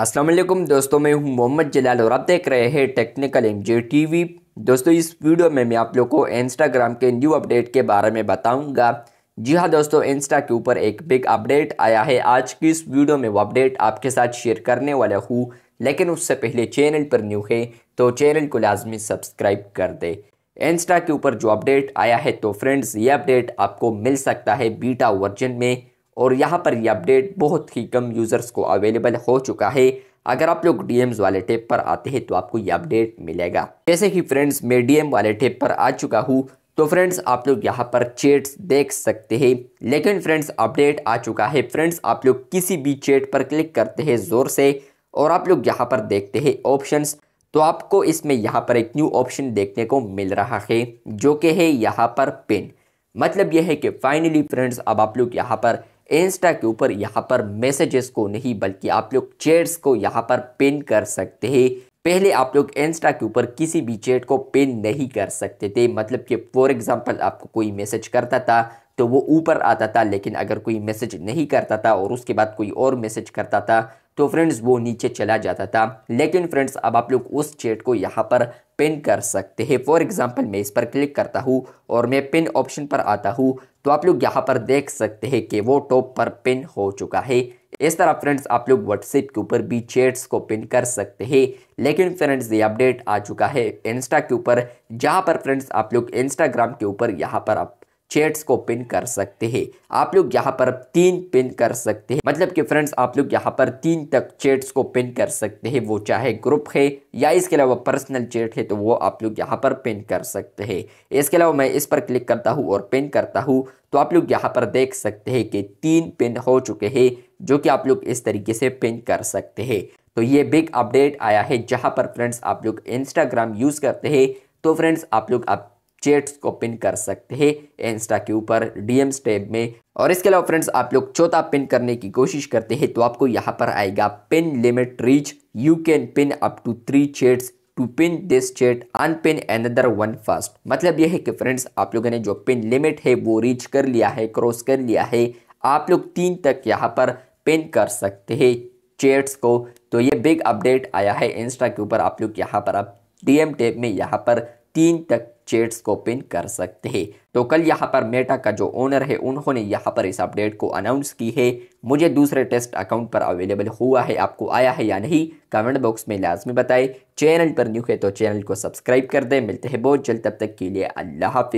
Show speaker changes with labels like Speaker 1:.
Speaker 1: असलम दोस्तों मैं हूं मोहम्मद जलाल और आप देख रहे हैं technical M J T V दोस्तों इस वीडियो में मैं आप लोग को इंस्टाग्राम के न्यू अपडेट के बारे में बताऊंगा जी हाँ दोस्तों इंस्टा के ऊपर एक बिग अपडेट आया है आज की इस वीडियो में वो अपडेट आपके साथ शेयर करने वाला हूँ लेकिन उससे पहले चैनल पर न्यू है तो चैनल को लाजमी सब्सक्राइब कर दे इंस्टा के ऊपर जो अपडेट आया है तो फ्रेंड्स ये अपडेट आपको मिल सकता है बीटा वर्जन में और यहाँ पर ये अपडेट बहुत ही कम यूज़र्स को अवेलेबल हो चुका है अगर आप लोग डी वाले टेप पर आते हैं तो आपको ये अपडेट मिलेगा जैसे कि फ्रेंड्स मैं डी वाले टेप पर आ चुका हूँ तो फ्रेंड्स आप लोग यहाँ पर चैट्स देख सकते हैं लेकिन फ्रेंड्स अपडेट आ चुका है फ्रेंड्स आप लोग किसी भी चेट पर क्लिक करते हैं ज़ोर से और आप लोग यहाँ पर देखते हैं ऑप्शंस तो आपको इसमें यहाँ पर एक न्यू ऑप्शन देखने को मिल रहा है जो कि है यहाँ पर पिन मतलब यह है कि फाइनली फ्रेंड्स अब आप लोग यहाँ पर इंस्टा के ऊपर यहाँ पर मैसेजेस को नहीं बल्कि आप लोग चेट्स को यहाँ पर पिन कर सकते हैं पहले आप लोग इंस्टा के ऊपर किसी भी चेट को पिन नहीं कर सकते थे मतलब कि फॉर एग्जांपल आपको कोई मैसेज करता था तो वो ऊपर आता था लेकिन अगर कोई मैसेज नहीं करता था और उसके बाद कोई और मैसेज करता था तो फ्रेंड्स वो नीचे चला जाता था लेकिन फ्रेंड्स अब आप लोग उस चैट को यहाँ पर पिन कर सकते हैं फॉर एग्जांपल मैं इस पर क्लिक करता हूँ और मैं पिन ऑप्शन पर आता हूँ तो आप लोग यहाँ पर देख सकते हैं कि वो टॉप पर पिन हो चुका है इस तरह फ्रेंड्स आप लोग व्हाट्सएप के ऊपर भी चैट्स को पिन कर सकते हैं लेकिन फ्रेंड्स ये अपडेट आ चुका है इंस्टा के ऊपर जहाँ पर फ्रेंड्स आप लोग इंस्टाग्राम के ऊपर यहाँ पर आप चैट्स को पिन कर सकते हैं आप लोग यहाँ पर तीन पिन कर सकते हैं मतलब कि फ्रेंड्स आप लोग यहाँ पर तीन तक चैट्स को पिन कर सकते हैं वो चाहे ग्रुप है या इसके अलावा पर्सनल चैट है तो वो आप लोग यहाँ पर पिन कर सकते हैं इसके अलावा मैं इस पर क्लिक करता हूँ और पिन करता हूँ तो आप लोग यहाँ पर देख सकते हैं कि तीन पिन हो चुके हैं जो कि आप लोग इस तरीके से पिन कर सकते हैं तो ये बिग अपडेट आया है जहाँ पर फ्रेंड्स आप लोग इंस्टाग्राम यूज़ करते हैं तो फ्रेंड्स आप लोग आप चैट्स को पिन कर सकते हैं इंस्टा के ऊपर डीएम्स टैब में और इसके अलावा फ्रेंड्स आप लोग चौथा पिन करने की कोशिश करते हैं तो आपको यहाँ पर आएगा pin limit reach you can pin up to three chats to pin this chat unpin another one first मतलब यह है कि फ्रेंड्स आप लोगों ने जो पिन लिमिट है वो रीच कर लिया है क्रॉस कर लिया है आप लोग तीन तक यहाँ पर पिन कर सकते हैं चेट्स को तो ये बिग अपडेट आया है इंस्टा के ऊपर आप लोग यहाँ पर अब डीएम टेप में यहाँ पर तीन तक चेट्स को पिन कर सकते हैं तो कल यहाँ पर मेटा का जो ओनर है उन्होंने यहाँ पर इस अपडेट को अनाउंस की है मुझे दूसरे टेस्ट अकाउंट पर अवेलेबल हुआ है आपको आया है या नहीं कमेंट बॉक्स में लाजमी बताएं चैनल पर न्यू है तो चैनल को सब्सक्राइब कर दें मिलते हैं बहुत जल्द तब तक के लिए अल्लाह हाफि